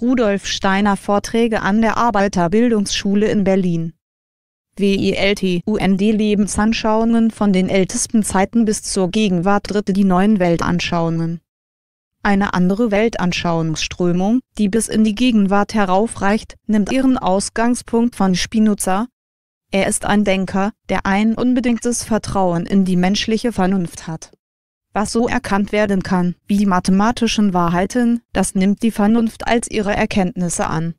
Rudolf Steiner Vorträge an der Arbeiterbildungsschule in Berlin. WILTUND Lebensanschauungen von den ältesten Zeiten bis zur Gegenwart dritte die neuen Weltanschauungen. Eine andere Weltanschauungsströmung, die bis in die Gegenwart heraufreicht, nimmt ihren Ausgangspunkt von Spinoza. Er ist ein Denker, der ein unbedingtes Vertrauen in die menschliche Vernunft hat was so erkannt werden kann, wie die mathematischen Wahrheiten, das nimmt die Vernunft als ihre Erkenntnisse an.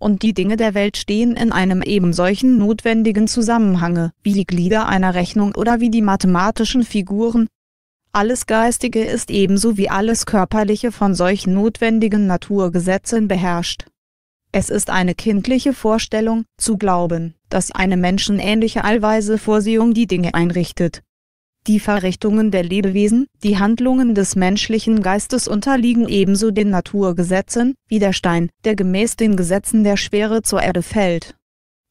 Und die Dinge der Welt stehen in einem eben solchen notwendigen Zusammenhange, wie die Glieder einer Rechnung oder wie die mathematischen Figuren, alles Geistige ist ebenso wie alles Körperliche von solchen notwendigen Naturgesetzen beherrscht. Es ist eine kindliche Vorstellung, zu glauben, dass eine menschenähnliche Allweise Vorsehung die Dinge einrichtet, die Verrichtungen der Lebewesen, die Handlungen des menschlichen Geistes unterliegen ebenso den Naturgesetzen, wie der Stein, der gemäß den Gesetzen der Schwere zur Erde fällt.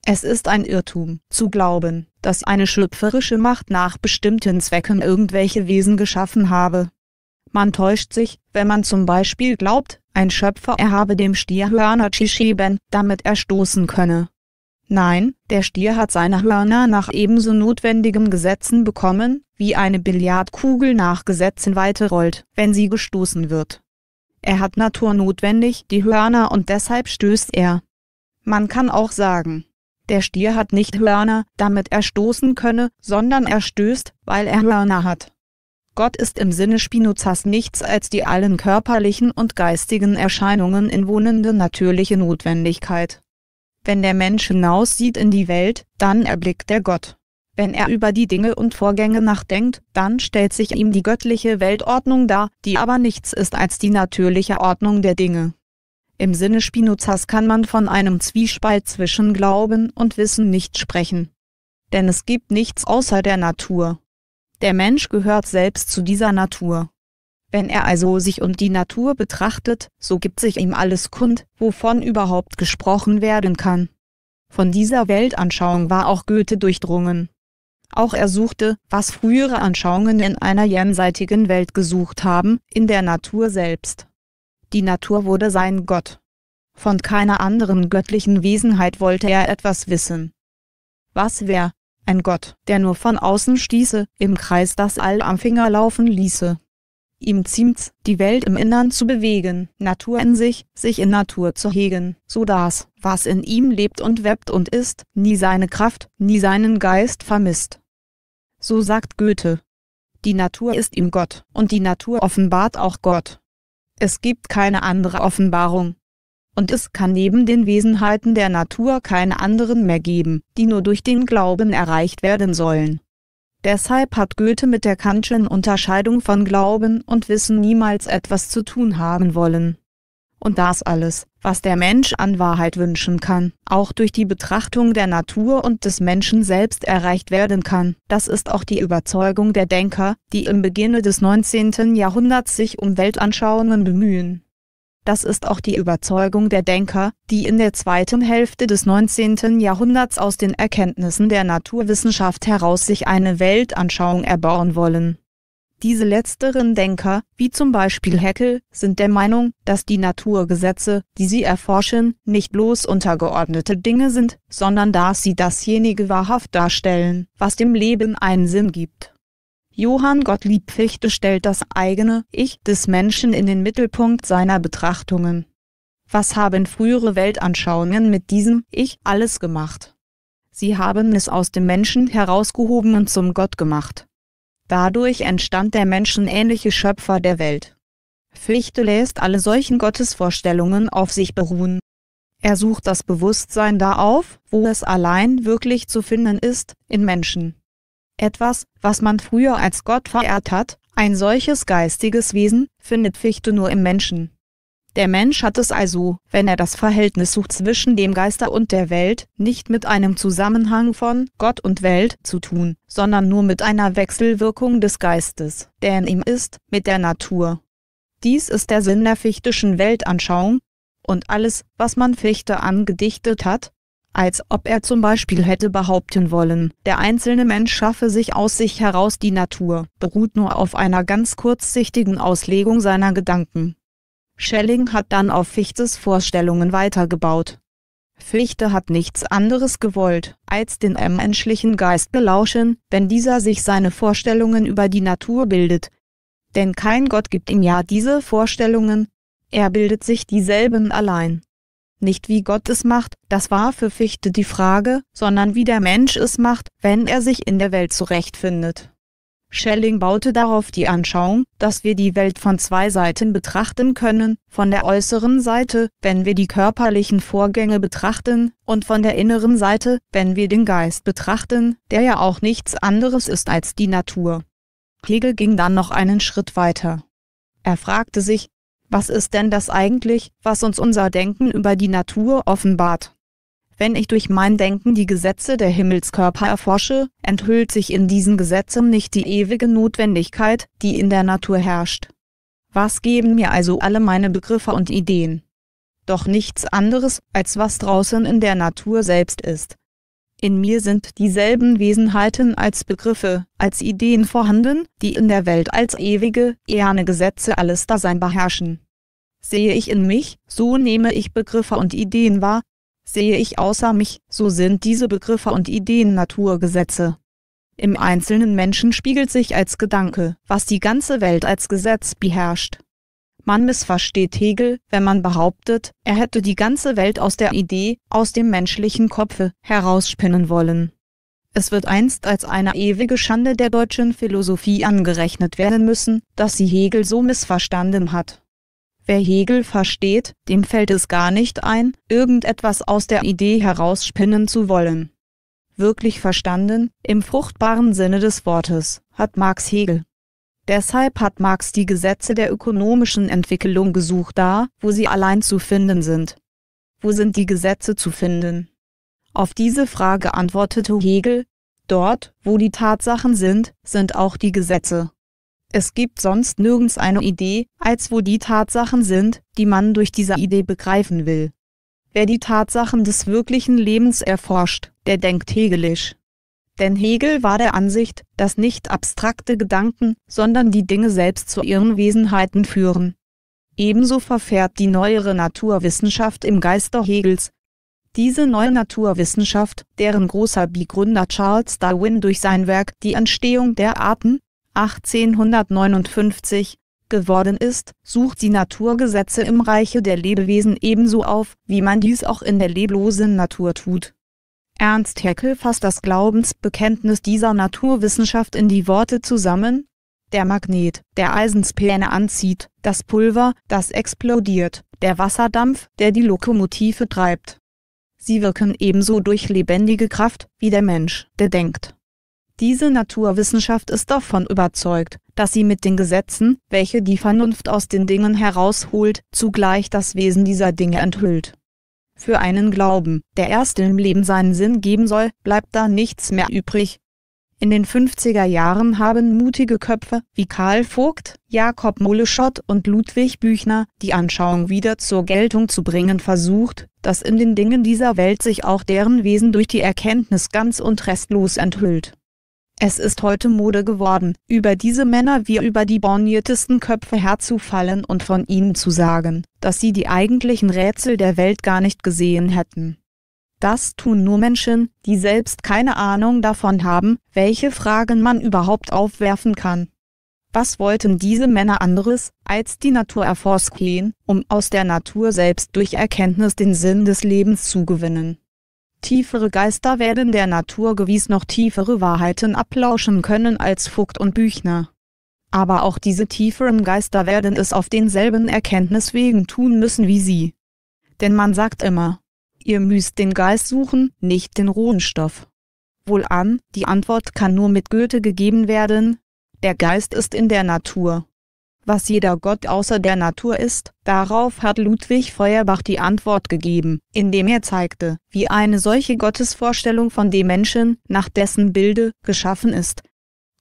Es ist ein Irrtum, zu glauben, dass eine schöpferische Macht nach bestimmten Zwecken irgendwelche Wesen geschaffen habe. Man täuscht sich, wenn man zum Beispiel glaubt, ein Schöpfer er habe dem Stier Hörner Chichiben, damit er stoßen könne. Nein, der Stier hat seine Hörner nach ebenso notwendigem Gesetzen bekommen, wie eine Billardkugel nach Gesetzen weiterrollt, wenn sie gestoßen wird. Er hat naturnotwendig die Hörner und deshalb stößt er. Man kann auch sagen, der Stier hat nicht Hörner, damit er stoßen könne, sondern er stößt, weil er Hörner hat. Gott ist im Sinne Spinozas nichts als die allen körperlichen und geistigen Erscheinungen inwohnende natürliche Notwendigkeit wenn der Mensch hinaussieht in die Welt, dann erblickt er Gott. Wenn er über die Dinge und Vorgänge nachdenkt, dann stellt sich ihm die göttliche Weltordnung dar, die aber nichts ist als die natürliche Ordnung der Dinge. Im Sinne Spinozas kann man von einem Zwiespalt zwischen Glauben und Wissen nicht sprechen. Denn es gibt nichts außer der Natur. Der Mensch gehört selbst zu dieser Natur. Wenn er also sich und die Natur betrachtet, so gibt sich ihm alles kund, wovon überhaupt gesprochen werden kann. Von dieser Weltanschauung war auch Goethe durchdrungen. Auch er suchte, was frühere Anschauungen in einer jenseitigen Welt gesucht haben, in der Natur selbst. Die Natur wurde sein Gott. Von keiner anderen göttlichen Wesenheit wollte er etwas wissen. Was wäre, ein Gott, der nur von außen stieße, im Kreis das All am Finger laufen ließe, Ihm ziemt's, die Welt im Innern zu bewegen, Natur in sich, sich in Natur zu hegen, so dass, was in ihm lebt und webt und ist, nie seine Kraft, nie seinen Geist vermisst. So sagt Goethe. Die Natur ist ihm Gott, und die Natur offenbart auch Gott. Es gibt keine andere Offenbarung. Und es kann neben den Wesenheiten der Natur keine anderen mehr geben, die nur durch den Glauben erreicht werden sollen. Deshalb hat Goethe mit der Kantschen Unterscheidung von Glauben und Wissen niemals etwas zu tun haben wollen. Und das alles, was der Mensch an Wahrheit wünschen kann, auch durch die Betrachtung der Natur und des Menschen selbst erreicht werden kann, das ist auch die Überzeugung der Denker, die im Beginne des 19. Jahrhunderts sich um Weltanschauungen bemühen das ist auch die Überzeugung der Denker, die in der zweiten Hälfte des 19. Jahrhunderts aus den Erkenntnissen der Naturwissenschaft heraus sich eine Weltanschauung erbauen wollen. Diese letzteren Denker, wie zum Beispiel Heckel, sind der Meinung, dass die Naturgesetze, die sie erforschen, nicht bloß untergeordnete Dinge sind, sondern dass sie dasjenige wahrhaft darstellen, was dem Leben einen Sinn gibt. Johann Gottlieb Fichte stellt das eigene Ich des Menschen in den Mittelpunkt seiner Betrachtungen. Was haben frühere Weltanschauungen mit diesem Ich alles gemacht? Sie haben es aus dem Menschen herausgehoben und zum Gott gemacht. Dadurch entstand der menschenähnliche Schöpfer der Welt. Fichte lässt alle solchen Gottesvorstellungen auf sich beruhen. Er sucht das Bewusstsein da auf, wo es allein wirklich zu finden ist, in Menschen. Etwas, was man früher als Gott verehrt hat, ein solches geistiges Wesen, findet Fichte nur im Menschen. Der Mensch hat es also, wenn er das Verhältnis sucht zwischen dem Geister und der Welt, nicht mit einem Zusammenhang von Gott und Welt zu tun, sondern nur mit einer Wechselwirkung des Geistes, der in ihm ist, mit der Natur. Dies ist der Sinn der fichtischen Weltanschauung, und alles, was man Fichte angedichtet hat, als ob er zum Beispiel hätte behaupten wollen, der einzelne Mensch schaffe sich aus sich heraus die Natur, beruht nur auf einer ganz kurzsichtigen Auslegung seiner Gedanken. Schelling hat dann auf Fichtes Vorstellungen weitergebaut. Fichte hat nichts anderes gewollt, als den menschlichen Geist belauschen, wenn dieser sich seine Vorstellungen über die Natur bildet. Denn kein Gott gibt ihm ja diese Vorstellungen, er bildet sich dieselben allein. Nicht wie Gott es macht, das war für Fichte die Frage, sondern wie der Mensch es macht, wenn er sich in der Welt zurechtfindet. Schelling baute darauf die Anschauung, dass wir die Welt von zwei Seiten betrachten können, von der äußeren Seite, wenn wir die körperlichen Vorgänge betrachten, und von der inneren Seite, wenn wir den Geist betrachten, der ja auch nichts anderes ist als die Natur. Hegel ging dann noch einen Schritt weiter. Er fragte sich, was ist denn das eigentlich, was uns unser Denken über die Natur offenbart? Wenn ich durch mein Denken die Gesetze der Himmelskörper erforsche, enthüllt sich in diesen Gesetzen nicht die ewige Notwendigkeit, die in der Natur herrscht. Was geben mir also alle meine Begriffe und Ideen? Doch nichts anderes, als was draußen in der Natur selbst ist, in mir sind dieselben Wesenheiten als Begriffe, als Ideen vorhanden, die in der Welt als ewige, eherne Gesetze alles Dasein beherrschen. Sehe ich in mich, so nehme ich Begriffe und Ideen wahr. Sehe ich außer mich, so sind diese Begriffe und Ideen Naturgesetze. Im einzelnen Menschen spiegelt sich als Gedanke, was die ganze Welt als Gesetz beherrscht. Man missversteht Hegel, wenn man behauptet, er hätte die ganze Welt aus der Idee, aus dem menschlichen Kopfe, herausspinnen wollen. Es wird einst als eine ewige Schande der deutschen Philosophie angerechnet werden müssen, dass sie Hegel so missverstanden hat. Wer Hegel versteht, dem fällt es gar nicht ein, irgendetwas aus der Idee herausspinnen zu wollen. Wirklich verstanden, im fruchtbaren Sinne des Wortes, hat Marx Hegel Deshalb hat Marx die Gesetze der ökonomischen Entwicklung gesucht da, wo sie allein zu finden sind. Wo sind die Gesetze zu finden? Auf diese Frage antwortete Hegel, dort, wo die Tatsachen sind, sind auch die Gesetze. Es gibt sonst nirgends eine Idee, als wo die Tatsachen sind, die man durch diese Idee begreifen will. Wer die Tatsachen des wirklichen Lebens erforscht, der denkt hegelisch denn Hegel war der Ansicht, dass nicht abstrakte Gedanken, sondern die Dinge selbst zu ihren Wesenheiten führen. Ebenso verfährt die neuere Naturwissenschaft im Geister Hegels. Diese neue Naturwissenschaft, deren großer Begründer Charles Darwin durch sein Werk Die Entstehung der Arten 1859 geworden ist, sucht die Naturgesetze im Reiche der Lebewesen ebenso auf, wie man dies auch in der leblosen Natur tut. Ernst Haeckel fasst das Glaubensbekenntnis dieser Naturwissenschaft in die Worte zusammen, der Magnet, der Eisenspläne anzieht, das Pulver, das explodiert, der Wasserdampf, der die Lokomotive treibt. Sie wirken ebenso durch lebendige Kraft, wie der Mensch, der denkt. Diese Naturwissenschaft ist davon überzeugt, dass sie mit den Gesetzen, welche die Vernunft aus den Dingen herausholt, zugleich das Wesen dieser Dinge enthüllt für einen Glauben, der erst im Leben seinen Sinn geben soll, bleibt da nichts mehr übrig. In den 50er Jahren haben mutige Köpfe wie Karl Vogt, Jakob Moleschott und Ludwig Büchner die Anschauung wieder zur Geltung zu bringen versucht, dass in den Dingen dieser Welt sich auch deren Wesen durch die Erkenntnis ganz und restlos enthüllt. Es ist heute Mode geworden, über diese Männer wie über die borniertesten Köpfe herzufallen und von ihnen zu sagen, dass sie die eigentlichen Rätsel der Welt gar nicht gesehen hätten. Das tun nur Menschen, die selbst keine Ahnung davon haben, welche Fragen man überhaupt aufwerfen kann. Was wollten diese Männer anderes, als die Natur erforschen, um aus der Natur selbst durch Erkenntnis den Sinn des Lebens zu gewinnen? tiefere Geister werden der Natur gewiss noch tiefere Wahrheiten ablauschen können als Vogt und Büchner. Aber auch diese tieferen Geister werden es auf denselben Erkenntniswegen tun müssen wie sie. Denn man sagt immer, ihr müsst den Geist suchen, nicht den rohen Stoff. Wohlan, die Antwort kann nur mit Goethe gegeben werden, der Geist ist in der Natur was jeder Gott außer der Natur ist. Darauf hat Ludwig Feuerbach die Antwort gegeben, indem er zeigte, wie eine solche Gottesvorstellung von dem Menschen, nach dessen Bilde, geschaffen ist.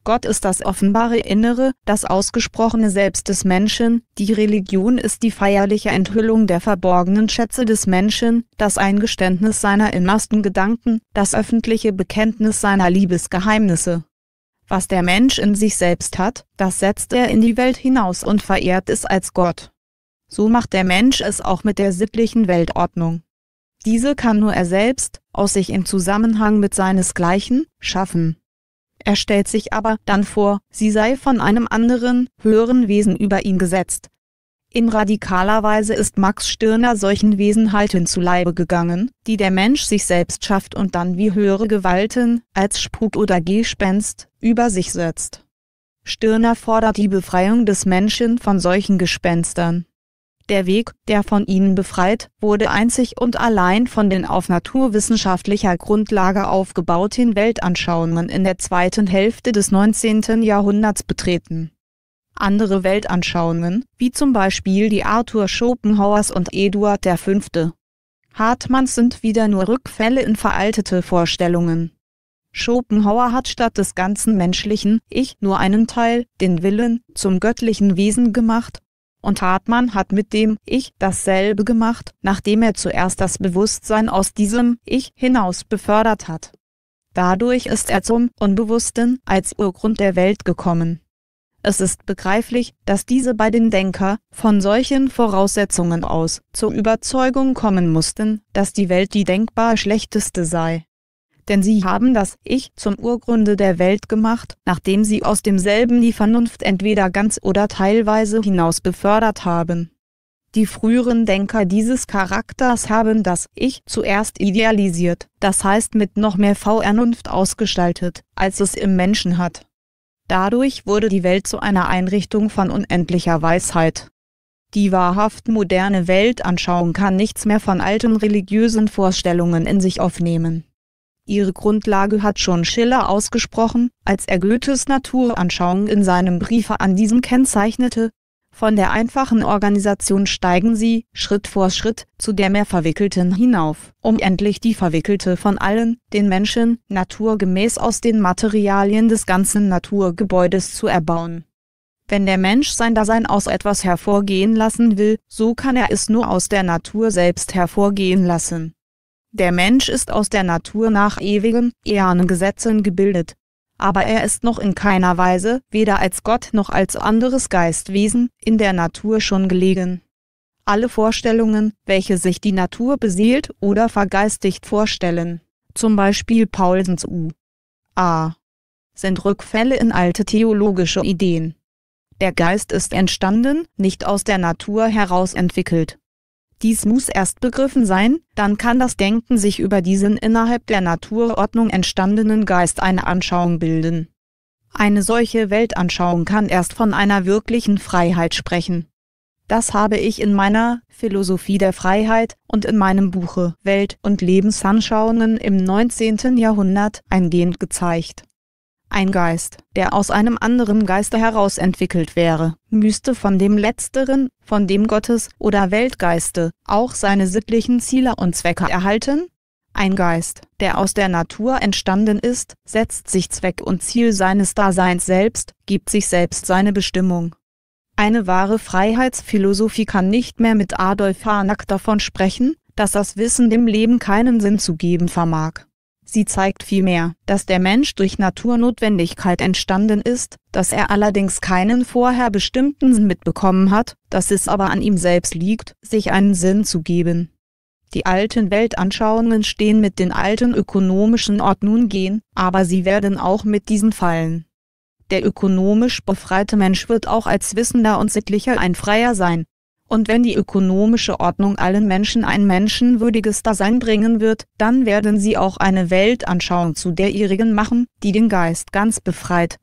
Gott ist das offenbare Innere, das ausgesprochene Selbst des Menschen, die Religion ist die feierliche Enthüllung der verborgenen Schätze des Menschen, das Eingeständnis seiner innersten Gedanken, das öffentliche Bekenntnis seiner Liebesgeheimnisse. Was der Mensch in sich selbst hat, das setzt er in die Welt hinaus und verehrt es als Gott. So macht der Mensch es auch mit der sittlichen Weltordnung. Diese kann nur er selbst, aus sich im Zusammenhang mit seinesgleichen, schaffen. Er stellt sich aber dann vor, sie sei von einem anderen, höheren Wesen über ihn gesetzt, in radikaler Weise ist Max Stirner solchen Wesen Wesenheiten zu Leibe gegangen, die der Mensch sich selbst schafft und dann wie höhere Gewalten, als Spuk oder Gespenst, über sich setzt. Stirner fordert die Befreiung des Menschen von solchen Gespenstern. Der Weg, der von ihnen befreit, wurde einzig und allein von den auf naturwissenschaftlicher Grundlage aufgebauten Weltanschauungen in der zweiten Hälfte des 19. Jahrhunderts betreten andere Weltanschauungen, wie zum Beispiel die Arthur Schopenhauers und Eduard V. Hartmanns sind wieder nur Rückfälle in veraltete Vorstellungen. Schopenhauer hat statt des ganzen menschlichen Ich nur einen Teil, den Willen, zum göttlichen Wesen gemacht, und Hartmann hat mit dem Ich dasselbe gemacht, nachdem er zuerst das Bewusstsein aus diesem Ich hinaus befördert hat. Dadurch ist er zum Unbewussten als Urgrund der Welt gekommen. Es ist begreiflich, dass diese bei den Denker von solchen Voraussetzungen aus zur Überzeugung kommen mussten, dass die Welt die denkbar schlechteste sei. Denn sie haben das Ich zum Urgrunde der Welt gemacht, nachdem sie aus demselben die Vernunft entweder ganz oder teilweise hinaus befördert haben. Die früheren Denker dieses Charakters haben das Ich zuerst idealisiert, das heißt mit noch mehr V-Ernunft ausgestaltet, als es im Menschen hat. Dadurch wurde die Welt zu einer Einrichtung von unendlicher Weisheit. Die wahrhaft moderne Weltanschauung kann nichts mehr von alten religiösen Vorstellungen in sich aufnehmen. Ihre Grundlage hat schon Schiller ausgesprochen, als er Goethes Naturanschauung in seinem Briefe an diesen kennzeichnete von der einfachen Organisation steigen sie Schritt vor Schritt zu der mehr Verwickelten hinauf, um endlich die Verwickelte von allen, den Menschen, naturgemäß aus den Materialien des ganzen Naturgebäudes zu erbauen. Wenn der Mensch sein Dasein aus etwas hervorgehen lassen will, so kann er es nur aus der Natur selbst hervorgehen lassen. Der Mensch ist aus der Natur nach ewigen, ehernen Gesetzen gebildet, aber er ist noch in keiner Weise, weder als Gott noch als anderes Geistwesen, in der Natur schon gelegen. Alle Vorstellungen, welche sich die Natur beseelt oder vergeistigt vorstellen, zum Beispiel Paulsens U. A. sind Rückfälle in alte theologische Ideen. Der Geist ist entstanden, nicht aus der Natur heraus entwickelt. Dies muss erst begriffen sein, dann kann das Denken sich über diesen innerhalb der Naturordnung entstandenen Geist eine Anschauung bilden. Eine solche Weltanschauung kann erst von einer wirklichen Freiheit sprechen. Das habe ich in meiner Philosophie der Freiheit und in meinem Buche Welt- und Lebensanschauungen im 19. Jahrhundert eingehend gezeigt. Ein Geist, der aus einem anderen Geiste heraus entwickelt wäre, müsste von dem Letzteren, von dem Gottes oder Weltgeiste, auch seine sittlichen Ziele und Zwecke erhalten? Ein Geist, der aus der Natur entstanden ist, setzt sich Zweck und Ziel seines Daseins selbst, gibt sich selbst seine Bestimmung. Eine wahre Freiheitsphilosophie kann nicht mehr mit Adolf Harnack davon sprechen, dass das Wissen dem Leben keinen Sinn zu geben vermag. Sie zeigt vielmehr, dass der Mensch durch Naturnotwendigkeit entstanden ist, dass er allerdings keinen vorher bestimmten Sinn mitbekommen hat, dass es aber an ihm selbst liegt, sich einen Sinn zu geben. Die alten Weltanschauungen stehen mit den alten ökonomischen Ordnungen gehen, aber sie werden auch mit diesen fallen. Der ökonomisch befreite Mensch wird auch als wissender und sittlicher ein Freier sein, und wenn die ökonomische Ordnung allen Menschen ein menschenwürdiges Dasein bringen wird, dann werden sie auch eine Weltanschauung zu der ihrigen machen, die den Geist ganz befreit,